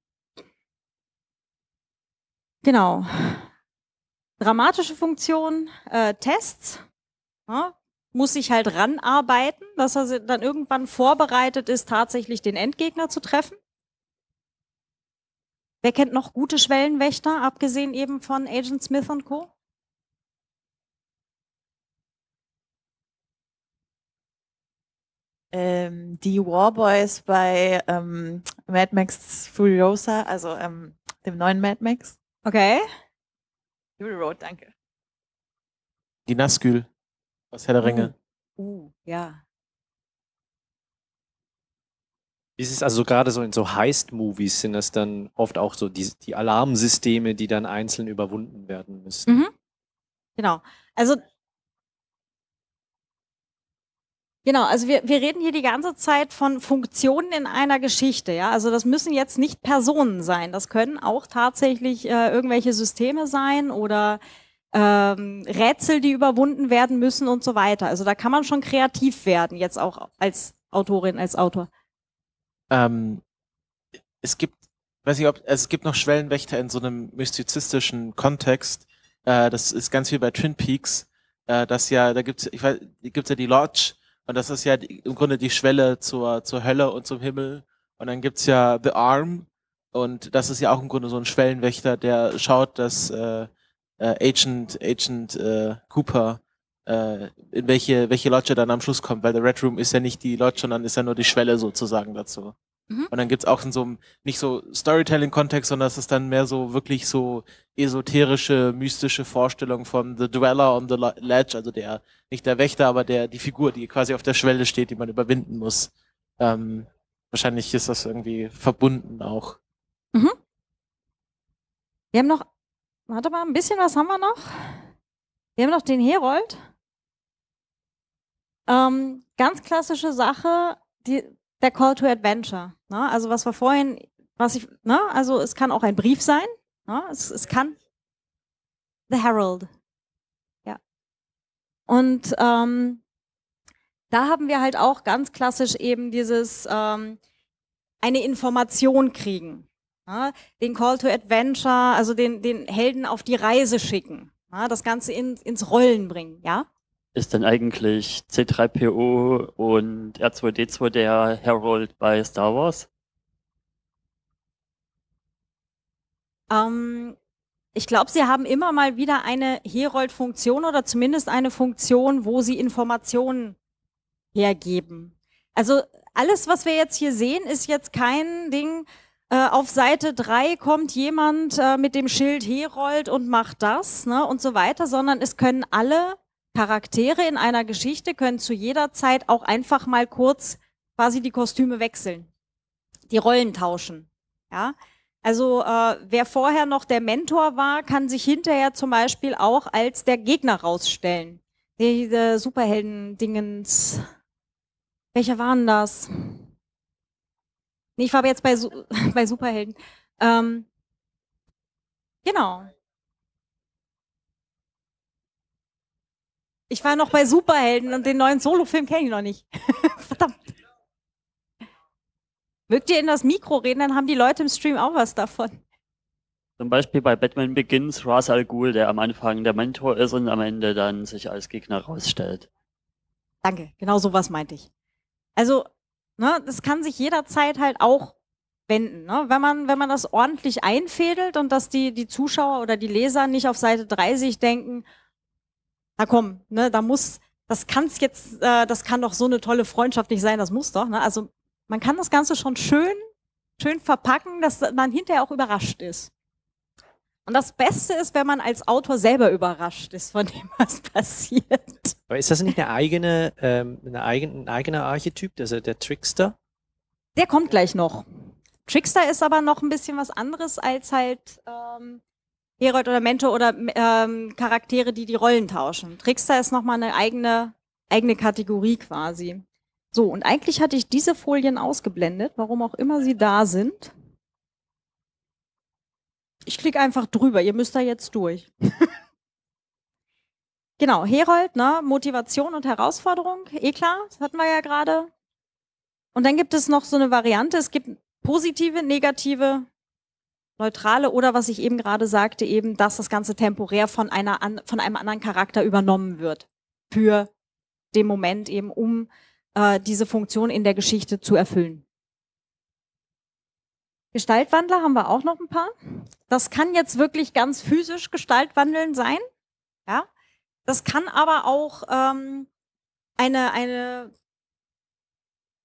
Genau. Dramatische Funktion, äh, Tests. Ja, muss sich halt ranarbeiten, dass er dann irgendwann vorbereitet ist, tatsächlich den Endgegner zu treffen. Wer kennt noch gute Schwellenwächter, abgesehen eben von Agent Smith und Co? Ähm, die Warboys bei ähm, Mad Max Furiosa, also ähm, dem neuen Mad Max. Okay. Fury Road, danke. Die Nazgül aus Herr der Ringe. Oh, uh, ja. Wie Ist es also gerade so in so Heist-Movies sind das dann oft auch so die, die Alarmsysteme, die dann einzeln überwunden werden müssen? Mhm. Genau. Also Genau, also wir, wir reden hier die ganze Zeit von Funktionen in einer Geschichte, ja. Also das müssen jetzt nicht Personen sein. Das können auch tatsächlich äh, irgendwelche Systeme sein oder ähm, Rätsel, die überwunden werden müssen und so weiter. Also da kann man schon kreativ werden, jetzt auch als Autorin, als Autor. Ähm, es gibt, weiß ich ob, also es gibt noch Schwellenwächter in so einem mystizistischen Kontext. Äh, das ist ganz viel bei Twin Peaks. Äh, das ja, da gibt's, ich weiß, gibt's ja die Lodge und das ist ja die, im Grunde die Schwelle zur, zur Hölle und zum Himmel. Und dann gibt's ja The Arm und das ist ja auch im Grunde so ein Schwellenwächter, der schaut, dass äh, äh, Agent, Agent äh, Cooper, äh, in welche, welche Lodge dann am Schluss kommt, weil der Red Room ist ja nicht die Lodge, sondern ist ja nur die Schwelle sozusagen dazu. Mhm. Und dann gibt es auch in so einem, nicht so Storytelling-Kontext, sondern es ist dann mehr so wirklich so esoterische, mystische Vorstellung von The Dweller on the Ledge, also der, nicht der Wächter, aber der, die Figur, die quasi auf der Schwelle steht, die man überwinden muss. Ähm, wahrscheinlich ist das irgendwie verbunden auch. Mhm. Wir haben noch Warte mal, ein bisschen was haben wir noch. Wir haben noch den Herold. Ähm, ganz klassische Sache, die, der Call to Adventure. Ne? Also was wir vorhin, was ich, ne? also es kann auch ein Brief sein. Ne? Es, es kann The Herald. Ja. Und ähm, da haben wir halt auch ganz klassisch eben dieses ähm, eine Information kriegen. Ja, den Call to Adventure, also den, den Helden auf die Reise schicken, ja, das Ganze in, ins Rollen bringen, ja? Ist denn eigentlich C3PO und R2D2 der Herald bei Star Wars? Ähm, ich glaube, sie haben immer mal wieder eine Herold-Funktion oder zumindest eine Funktion, wo sie Informationen hergeben. Also alles, was wir jetzt hier sehen, ist jetzt kein Ding, äh, auf Seite drei kommt jemand äh, mit dem Schild Herold und macht das ne, und so weiter, sondern es können alle Charaktere in einer Geschichte können zu jeder Zeit auch einfach mal kurz quasi die Kostüme wechseln, die Rollen tauschen. Ja, also äh, wer vorher noch der Mentor war, kann sich hinterher zum Beispiel auch als der Gegner rausstellen. Die, die Superhelden-Dingens. Welcher waren das? Nee, ich war aber jetzt bei, Su bei Superhelden. Ähm, genau. Ich war noch bei Superhelden und den neuen Solo-Film kenne ich noch nicht. Verdammt. Mögt ihr in das Mikro reden, dann haben die Leute im Stream auch was davon. Zum Beispiel bei Batman Begins Ra's al Ghul, der am Anfang der Mentor ist und am Ende dann sich als Gegner rausstellt. Danke, genau so was meinte ich. Also Ne? Das kann sich jederzeit halt auch wenden. Ne? Wenn, man, wenn man das ordentlich einfädelt und dass die, die Zuschauer oder die Leser nicht auf Seite 30 denken, na komm, ne, da muss, das kann's jetzt, äh, das kann doch so eine tolle Freundschaft nicht sein, das muss doch. Ne? Also man kann das Ganze schon schön, schön verpacken, dass man hinterher auch überrascht ist. Und das Beste ist, wenn man als Autor selber überrascht ist von dem, was passiert. Aber ist das nicht eine eigene, ähm, eine eigen, ein eigener Archetyp, also der Trickster? Der kommt gleich noch. Trickster ist aber noch ein bisschen was anderes als halt ähm, Herold oder Mentor oder ähm, Charaktere, die die Rollen tauschen. Trickster ist nochmal eine eigene, eigene Kategorie quasi. So, und eigentlich hatte ich diese Folien ausgeblendet, warum auch immer sie da sind. Ich klicke einfach drüber, ihr müsst da jetzt durch. Genau, Herold, ne? Motivation und Herausforderung, eh klar, das hatten wir ja gerade. Und dann gibt es noch so eine Variante, es gibt positive, negative, neutrale oder was ich eben gerade sagte, eben, dass das Ganze temporär von, einer von einem anderen Charakter übernommen wird. Für den Moment eben, um äh, diese Funktion in der Geschichte zu erfüllen. Gestaltwandler haben wir auch noch ein paar. Das kann jetzt wirklich ganz physisch Gestaltwandeln sein. Das kann aber auch ähm, eine, eine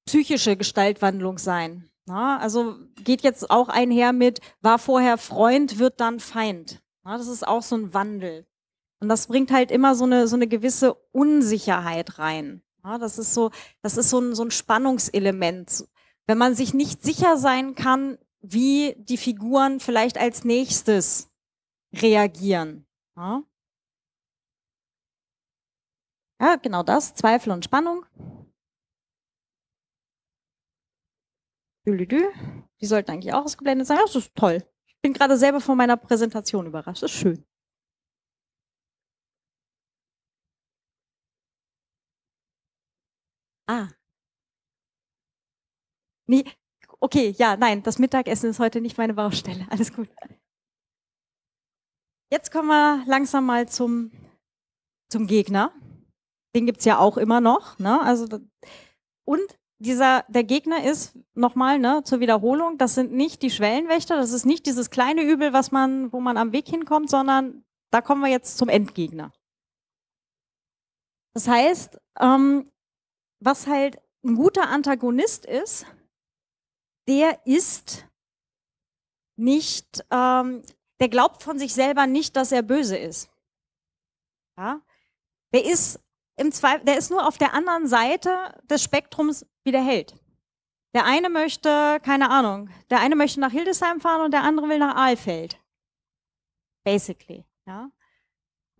psychische Gestaltwandlung sein. Na, ne? also geht jetzt auch einher mit, war vorher Freund, wird dann Feind. Na, ne? das ist auch so ein Wandel. Und das bringt halt immer so eine, so eine gewisse Unsicherheit rein. Na, ne? das ist so, das ist so ein, so ein Spannungselement. Wenn man sich nicht sicher sein kann, wie die Figuren vielleicht als nächstes reagieren. Ja? Ja, genau das, Zweifel und Spannung. Die sollten eigentlich auch ausgeblendet sein. Das ist toll. Ich bin gerade selber von meiner Präsentation überrascht. Das ist schön. Ah. Nee, okay, ja, nein, das Mittagessen ist heute nicht meine Baustelle. Alles gut. Jetzt kommen wir langsam mal zum, zum Gegner den gibt es ja auch immer noch. Ne? Also, und dieser, der Gegner ist, nochmal, ne, zur Wiederholung, das sind nicht die Schwellenwächter, das ist nicht dieses kleine Übel, was man, wo man am Weg hinkommt, sondern da kommen wir jetzt zum Endgegner. Das heißt, ähm, was halt ein guter Antagonist ist, der ist nicht, ähm, der glaubt von sich selber nicht, dass er böse ist. Ja? Der ist im Zweifel, der ist nur auf der anderen Seite des Spektrums wie der Held. Der eine möchte, keine Ahnung, der eine möchte nach Hildesheim fahren und der andere will nach Aalfeld. Basically, ja.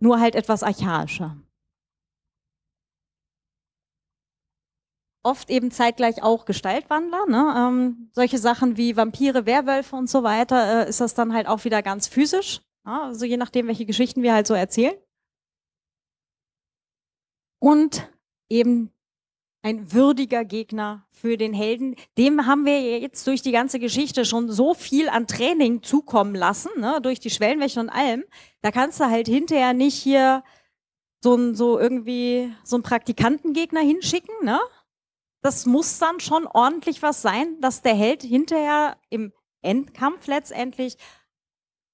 Nur halt etwas archaischer. Oft eben zeitgleich auch Gestaltwandler, ne? Ähm, solche Sachen wie Vampire, Werwölfe und so weiter, äh, ist das dann halt auch wieder ganz physisch. Ja? Also je nachdem, welche Geschichten wir halt so erzählen und eben ein würdiger Gegner für den Helden. Dem haben wir jetzt durch die ganze Geschichte schon so viel an Training zukommen lassen, ne? durch die Schwellenwäsche und allem. Da kannst du halt hinterher nicht hier so, ein, so irgendwie so einen Praktikantengegner hinschicken. Ne? Das muss dann schon ordentlich was sein, dass der Held hinterher im Endkampf letztendlich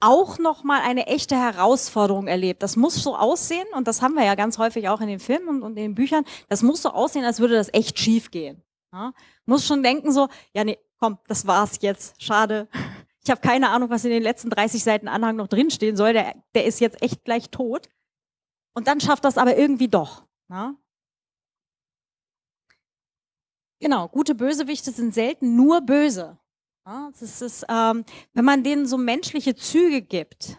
auch noch mal eine echte Herausforderung erlebt. Das muss so aussehen und das haben wir ja ganz häufig auch in den Filmen und, und in den Büchern. Das muss so aussehen, als würde das echt schief gehen. Ja? Muss schon denken so, ja nee, komm, das war's jetzt. Schade. Ich habe keine Ahnung, was in den letzten 30 Seiten Anhang noch drinstehen soll. Der, der ist jetzt echt gleich tot. Und dann schafft das aber irgendwie doch. Ja? Genau, gute Bösewichte sind selten nur böse. Das ist, ähm, wenn man denen so menschliche Züge gibt,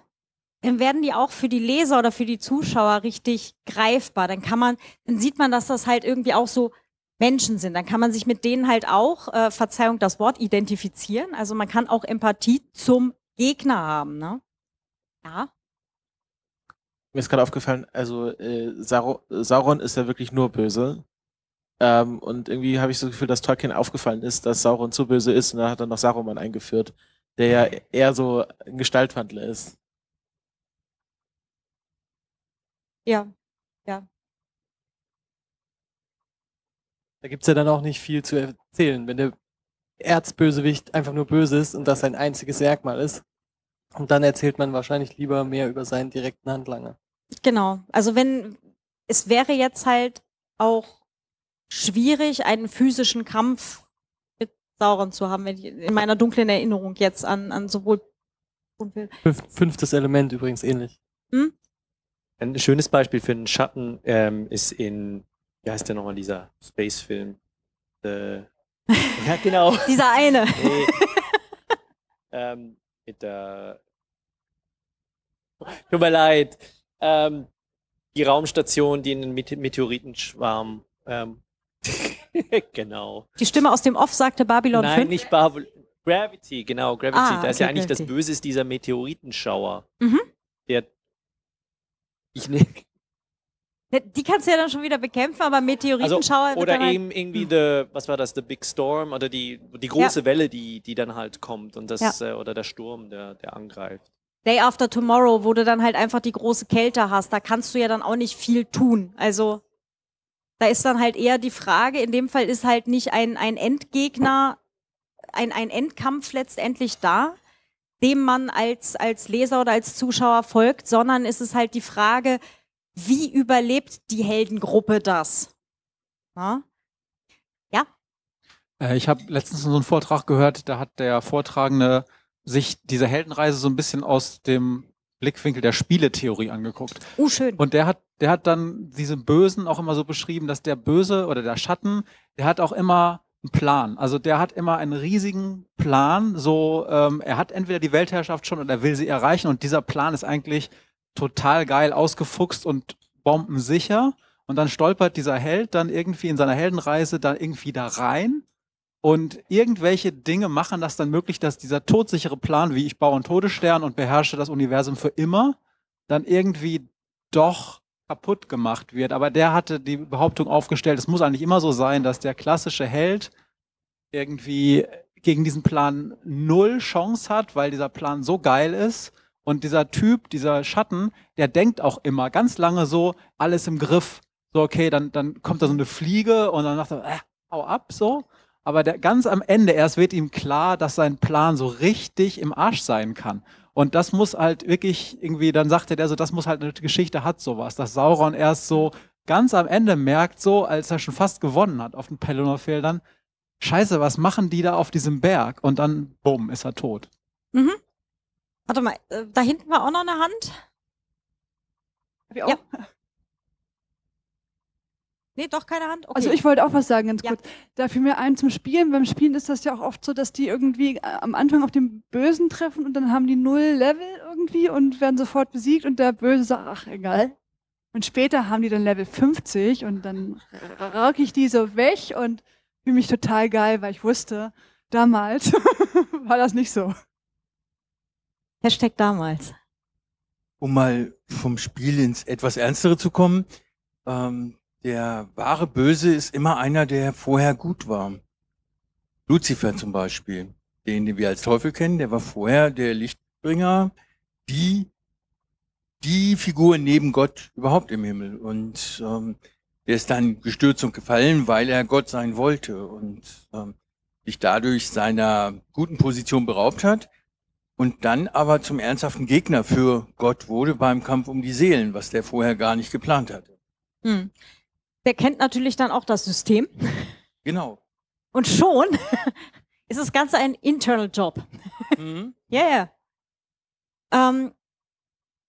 dann werden die auch für die Leser oder für die Zuschauer richtig greifbar. Dann kann man, dann sieht man, dass das halt irgendwie auch so Menschen sind. Dann kann man sich mit denen halt auch, äh, Verzeihung das Wort, identifizieren. Also man kann auch Empathie zum Gegner haben. Ne? Ja. Mir ist gerade aufgefallen, also äh, Sauron ist ja wirklich nur böse. Ähm, und irgendwie habe ich so das Gefühl, dass Tolkien aufgefallen ist, dass Sauron zu böse ist und dann hat er noch Saruman eingeführt, der ja eher so ein Gestaltwandler ist. Ja, ja. Da gibt's ja dann auch nicht viel zu erzählen, wenn der Erzbösewicht einfach nur böse ist und das sein einziges Merkmal ist. Und dann erzählt man wahrscheinlich lieber mehr über seinen direkten Handlanger. Genau. Also wenn es wäre jetzt halt auch schwierig, einen physischen Kampf mit Sauron zu haben, wenn ich in meiner dunklen Erinnerung jetzt an, an sowohl. Fünftes Element übrigens ähnlich. Hm? Ein schönes Beispiel für einen Schatten ähm, ist in, wie heißt der nochmal, dieser Space-Film? ja, genau. dieser eine. Nee. ähm, mit der. Tut mir leid. Ähm, die Raumstation, die in den Meteoritenschwarm ähm, genau. Die Stimme aus dem Off sagte Babylon Nein, 5? Nein, nicht Babylon. Gravity, genau, Gravity. Ah, da ist ja eigentlich Gravity. das Böse, ist dieser Meteoritenschauer. Mhm. Der. Ich ne die kannst du ja dann schon wieder bekämpfen, aber Meteoritenschauer. Also, oder halt eben halt irgendwie hm. the, was war das, the Big Storm oder die, die große ja. Welle, die, die dann halt kommt und das ja. Äh, oder der Sturm, der, der angreift. Day after tomorrow, wo du dann halt einfach die große Kälte hast, da kannst du ja dann auch nicht viel tun. Also da ist dann halt eher die Frage, in dem Fall ist halt nicht ein, ein Endgegner, ein, ein Endkampf letztendlich da, dem man als, als Leser oder als Zuschauer folgt, sondern ist es halt die Frage, wie überlebt die Heldengruppe das? Na? Ja? Äh, ich habe letztens so einen Vortrag gehört, da hat der Vortragende sich diese Heldenreise so ein bisschen aus dem Blickwinkel der Spieletheorie angeguckt. Oh, schön. Und der hat, der hat dann diesen Bösen auch immer so beschrieben, dass der Böse oder der Schatten, der hat auch immer einen Plan. Also der hat immer einen riesigen Plan. So, ähm, er hat entweder die Weltherrschaft schon oder er will sie erreichen. Und dieser Plan ist eigentlich total geil ausgefuchst und bombensicher. Und dann stolpert dieser Held dann irgendwie in seiner Heldenreise dann irgendwie da rein und irgendwelche Dinge machen das dann möglich, dass dieser todsichere Plan, wie ich baue einen Todesstern und beherrsche das Universum für immer, dann irgendwie doch kaputt gemacht wird. Aber der hatte die Behauptung aufgestellt, es muss eigentlich immer so sein, dass der klassische Held irgendwie gegen diesen Plan null Chance hat, weil dieser Plan so geil ist. Und dieser Typ, dieser Schatten, der denkt auch immer ganz lange so, alles im Griff. So, okay, dann, dann kommt da so eine Fliege und dann sagt er, äh, hau ab, so aber der, ganz am Ende erst wird ihm klar, dass sein Plan so richtig im Arsch sein kann. Und das muss halt wirklich irgendwie, dann sagte der so, das muss halt eine Geschichte hat sowas, dass Sauron erst so ganz am Ende merkt, so als er schon fast gewonnen hat auf den Pelennor-Fehl dann, Scheiße, was machen die da auf diesem Berg? Und dann, bumm, ist er tot. Mhm. Warte mal, äh, da hinten war auch noch eine Hand. Hab ich auch? Ja. Nee, doch keine Hand. Okay. Also ich wollte auch was sagen, ganz ja. kurz. Da fiel mir ein zum Spielen. Beim Spielen ist das ja auch oft so, dass die irgendwie äh, am Anfang auf den Bösen treffen und dann haben die null Level irgendwie und werden sofort besiegt und der Böse sagt, ach egal. Und später haben die dann Level 50 und dann rock ich die so weg und fühle mich total geil, weil ich wusste, damals war das nicht so. Hashtag damals. Um mal vom Spiel ins etwas Ernstere zu kommen, ähm, der wahre Böse ist immer einer, der vorher gut war. Lucifer zum Beispiel, den, den wir als Teufel kennen, der war vorher der Lichtbringer, die, die Figur neben Gott überhaupt im Himmel. Und ähm, der ist dann gestürzt und gefallen, weil er Gott sein wollte und ähm, sich dadurch seiner guten Position beraubt hat und dann aber zum ernsthaften Gegner für Gott wurde beim Kampf um die Seelen, was der vorher gar nicht geplant hatte. Hm der kennt natürlich dann auch das System. Genau. Und schon ist das Ganze ein Internal Job. Mhm. Ja, mhm. yeah. ähm,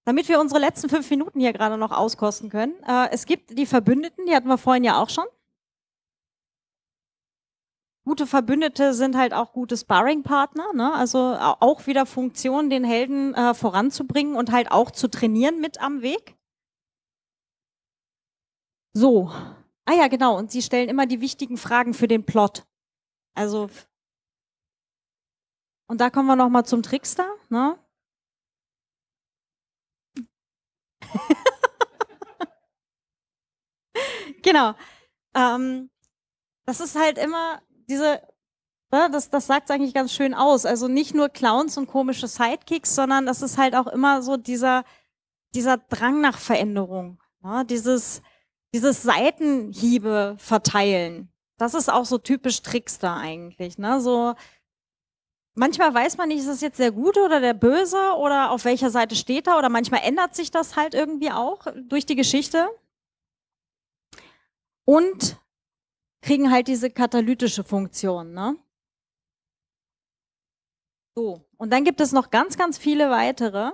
damit wir unsere letzten fünf Minuten hier gerade noch auskosten können, äh, es gibt die Verbündeten, die hatten wir vorhin ja auch schon. Gute Verbündete sind halt auch gute Sparringpartner, ne? also auch wieder Funktion, den Helden äh, voranzubringen und halt auch zu trainieren mit am Weg. So. Ah ja, genau. Und sie stellen immer die wichtigen Fragen für den Plot. Also. Und da kommen wir nochmal zum Trickster, ne? genau. Ähm, das ist halt immer diese, ne, das, das sagt es eigentlich ganz schön aus. Also nicht nur Clowns und komische Sidekicks, sondern das ist halt auch immer so dieser, dieser Drang nach Veränderung. Ne? Dieses, dieses Seitenhiebe verteilen, das ist auch so typisch Trickster eigentlich. Ne? So, manchmal weiß man nicht, ist das jetzt der Gute oder der Böse oder auf welcher Seite steht er oder manchmal ändert sich das halt irgendwie auch durch die Geschichte. Und kriegen halt diese katalytische Funktion. Ne? So, und dann gibt es noch ganz, ganz viele weitere.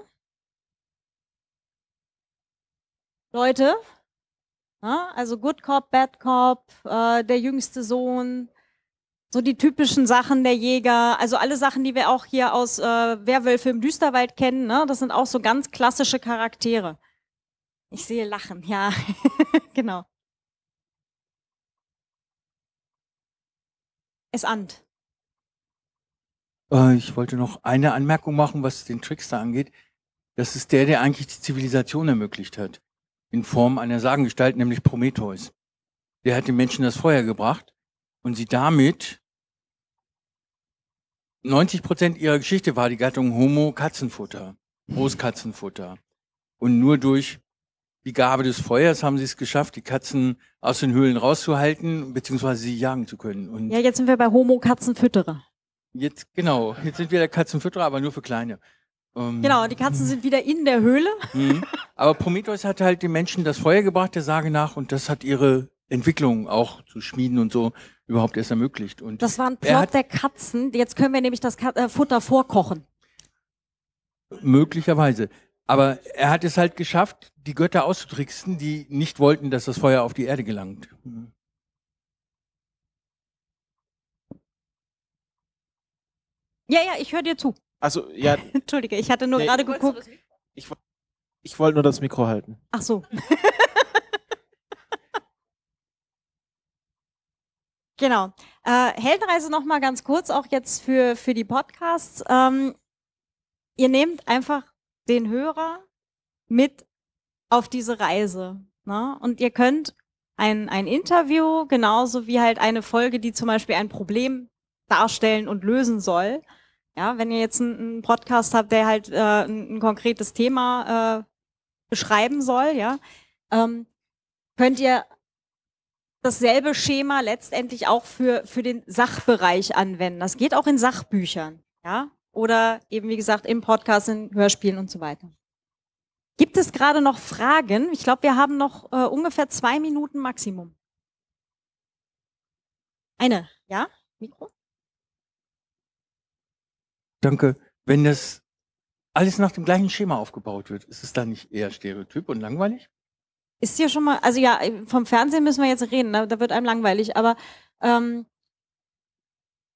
Leute, Ne? Also Good Cop, Bad Cop, äh, der jüngste Sohn, so die typischen Sachen der Jäger, also alle Sachen, die wir auch hier aus äh, Werwölfe im Düsterwald kennen, ne? das sind auch so ganz klassische Charaktere. Ich sehe Lachen, ja, genau. Es ant. Äh, ich wollte noch eine Anmerkung machen, was den Trickster angeht. Das ist der, der eigentlich die Zivilisation ermöglicht hat in Form einer Sagengestalt, nämlich Prometheus. Der hat den Menschen das Feuer gebracht und sie damit 90 Prozent ihrer Geschichte war die Gattung Homo Katzenfutter, Großkatzenfutter. Und nur durch die Gabe des Feuers haben sie es geschafft, die Katzen aus den Höhlen rauszuhalten, beziehungsweise sie jagen zu können. Und ja, jetzt sind wir bei Homo Katzenfütterer. Jetzt, genau. Jetzt sind wir der Katzenfütterer, aber nur für kleine. Ähm, genau, die Katzen mhm. sind wieder in der Höhle. Mhm. Aber Prometheus hat halt den Menschen das Feuer gebracht, der Sage nach, und das hat ihre Entwicklung auch zu schmieden und so überhaupt erst ermöglicht. Und das war ein Plot der Katzen. Jetzt können wir nämlich das Kat äh, Futter vorkochen. Möglicherweise. Aber er hat es halt geschafft, die Götter auszutricksen, die nicht wollten, dass das Feuer auf die Erde gelangt. Mhm. Ja, ja, ich höre dir zu. Also, ja. Entschuldige, ich hatte nur nee, gerade geguckt. Ich, ich wollte nur das Mikro halten. Ach so. genau. Äh, Heldenreise nochmal ganz kurz, auch jetzt für, für die Podcasts. Ähm, ihr nehmt einfach den Hörer mit auf diese Reise. Ne? Und ihr könnt ein, ein Interview, genauso wie halt eine Folge, die zum Beispiel ein Problem darstellen und lösen soll, ja, wenn ihr jetzt einen Podcast habt, der halt äh, ein, ein konkretes Thema äh, beschreiben soll, ja, ähm, könnt ihr dasselbe Schema letztendlich auch für, für den Sachbereich anwenden. Das geht auch in Sachbüchern, ja, oder eben wie gesagt im Podcast, in Hörspielen und so weiter. Gibt es gerade noch Fragen? Ich glaube, wir haben noch äh, ungefähr zwei Minuten Maximum. Eine, ja? Mikro? Danke. Wenn das alles nach dem gleichen Schema aufgebaut wird, ist es dann nicht eher stereotyp und langweilig? Ist ja schon mal, also ja, vom Fernsehen müssen wir jetzt reden, da, da wird einem langweilig, aber ähm,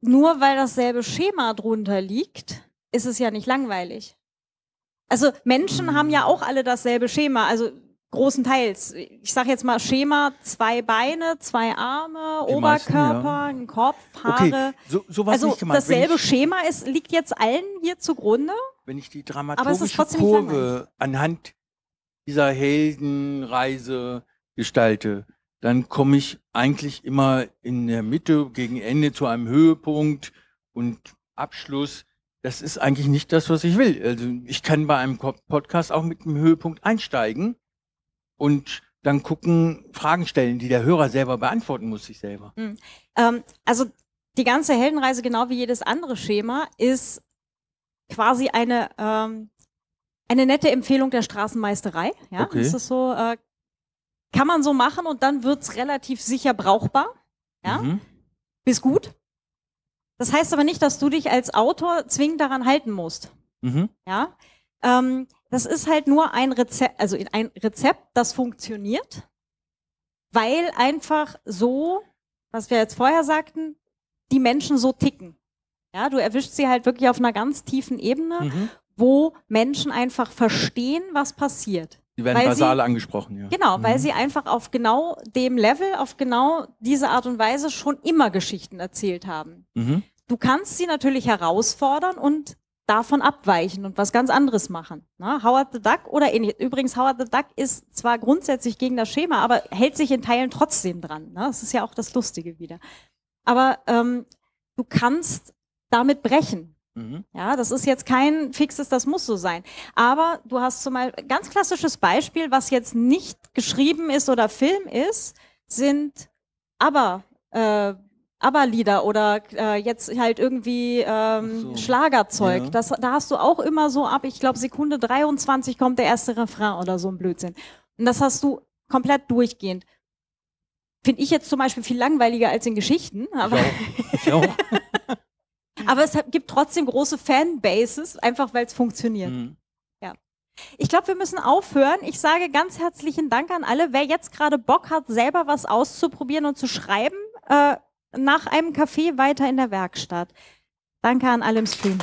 nur weil dasselbe Schema drunter liegt, ist es ja nicht langweilig. Also Menschen haben ja hm. auch alle dasselbe Schema. Also großen Teils. Ich sage jetzt mal Schema, zwei Beine, zwei Arme, Die Oberkörper, meisten, ja. Kopf, Haare. Okay, so, so was also nicht gemeint. dasselbe ich, Schema ist, liegt jetzt allen hier zugrunde. Wenn ich die dramaturgische Kurve anhand dieser Heldenreise gestalte, dann komme ich eigentlich immer in der Mitte gegen Ende zu einem Höhepunkt und Abschluss. Das ist eigentlich nicht das, was ich will. Also ich kann bei einem Podcast auch mit einem Höhepunkt einsteigen und dann gucken, Fragen stellen, die der Hörer selber beantworten muss, sich selber. Mhm. Ähm, also die ganze Heldenreise, genau wie jedes andere Schema, ist quasi eine, ähm, eine nette Empfehlung der Straßenmeisterei. Ja, okay. ist das so? Äh, kann man so machen und dann wird es relativ sicher brauchbar. Ja, mhm. bis gut. Das heißt aber nicht, dass du dich als Autor zwingend daran halten musst. Mhm. Ja. Ähm, das ist halt nur ein Rezept, also ein Rezept, das funktioniert, weil einfach so, was wir jetzt vorher sagten, die Menschen so ticken. Ja, du erwischst sie halt wirklich auf einer ganz tiefen Ebene, mhm. wo Menschen einfach verstehen, was passiert. Die werden weil basal sie, angesprochen, ja. Genau, mhm. weil sie einfach auf genau dem Level, auf genau diese Art und Weise schon immer Geschichten erzählt haben. Mhm. Du kannst sie natürlich herausfordern und davon abweichen und was ganz anderes machen. Na, ne? Howard the Duck oder ähnlich. Übrigens, Howard the Duck ist zwar grundsätzlich gegen das Schema, aber hält sich in Teilen trotzdem dran. Na, ne? das ist ja auch das Lustige wieder. Aber ähm, du kannst damit brechen. Mhm. Ja, das ist jetzt kein fixes, das muss so sein. Aber du hast zum Beispiel ganz klassisches Beispiel, was jetzt nicht geschrieben ist oder Film ist, sind aber äh, Aberlieder oder äh, jetzt halt irgendwie ähm, so. Schlagerzeug. Ja. Das, da hast du auch immer so ab, ich glaube Sekunde 23 kommt der erste Refrain oder so ein Blödsinn. Und das hast du komplett durchgehend. Finde ich jetzt zum Beispiel viel langweiliger als in Geschichten. Aber, ich auch. Ich auch. aber es gibt trotzdem große Fanbases, einfach weil es funktioniert. Mhm. Ja. Ich glaube, wir müssen aufhören. Ich sage ganz herzlichen Dank an alle. Wer jetzt gerade Bock hat, selber was auszuprobieren und zu schreiben, äh, nach einem Kaffee weiter in der Werkstatt. Danke an alle im Stream.